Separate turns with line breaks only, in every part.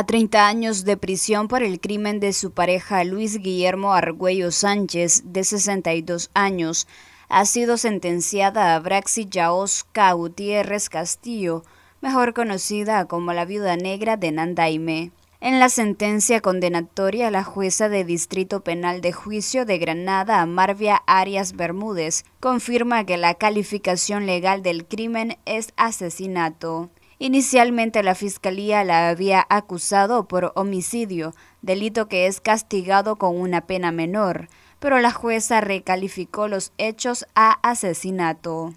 a 30 años de prisión por el crimen de su pareja Luis Guillermo Argüello Sánchez, de 62 años. Ha sido sentenciada a Braxi Yaosca Gutiérrez Castillo, mejor conocida como la viuda negra de Nandaime. En la sentencia condenatoria, la jueza de Distrito Penal de Juicio de Granada, Marvia Arias Bermúdez, confirma que la calificación legal del crimen es asesinato. Inicialmente la Fiscalía la había acusado por homicidio, delito que es castigado con una pena menor, pero la jueza recalificó los hechos a asesinato.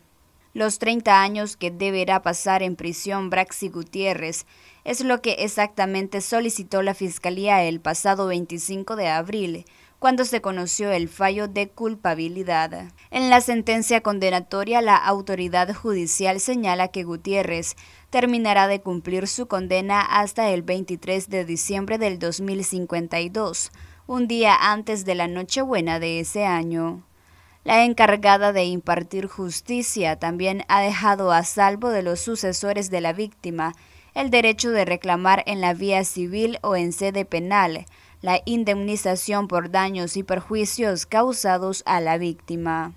Los 30 años que deberá pasar en prisión Braxi Gutiérrez es lo que exactamente solicitó la Fiscalía el pasado 25 de abril, cuando se conoció el fallo de culpabilidad. En la sentencia condenatoria, la autoridad judicial señala que Gutiérrez terminará de cumplir su condena hasta el 23 de diciembre del 2052, un día antes de la Nochebuena de ese año. La encargada de impartir justicia también ha dejado a salvo de los sucesores de la víctima el derecho de reclamar en la vía civil o en sede penal la indemnización por daños y perjuicios causados a la víctima.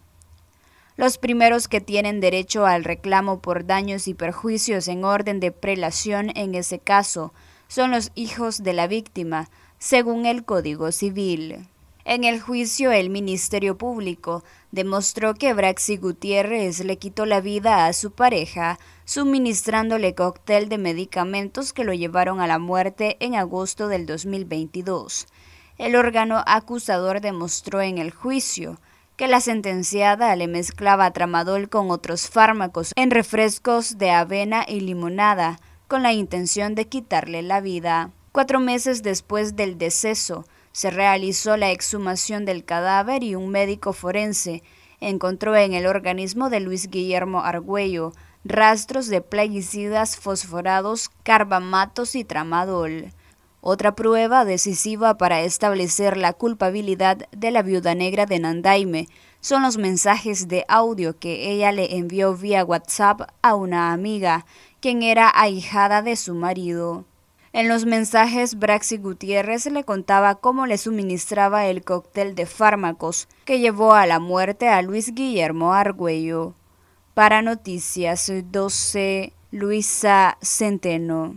Los primeros que tienen derecho al reclamo por daños y perjuicios en orden de prelación en ese caso son los hijos de la víctima, según el Código Civil. En el juicio, el Ministerio Público demostró que Braxi Gutiérrez le quitó la vida a su pareja, suministrándole cóctel de medicamentos que lo llevaron a la muerte en agosto del 2022. El órgano acusador demostró en el juicio que la sentenciada le mezclaba tramadol con otros fármacos en refrescos de avena y limonada, con la intención de quitarle la vida. Cuatro meses después del deceso, se realizó la exhumación del cadáver y un médico forense encontró en el organismo de Luis Guillermo Argüello rastros de plaguicidas fosforados, carbamatos y tramadol. Otra prueba decisiva para establecer la culpabilidad de la viuda negra de Nandaime son los mensajes de audio que ella le envió vía WhatsApp a una amiga, quien era ahijada de su marido. En los mensajes, Braxi Gutiérrez le contaba cómo le suministraba el cóctel de fármacos que llevó a la muerte a Luis Guillermo Argüello. Para Noticias 12, Luisa Centeno.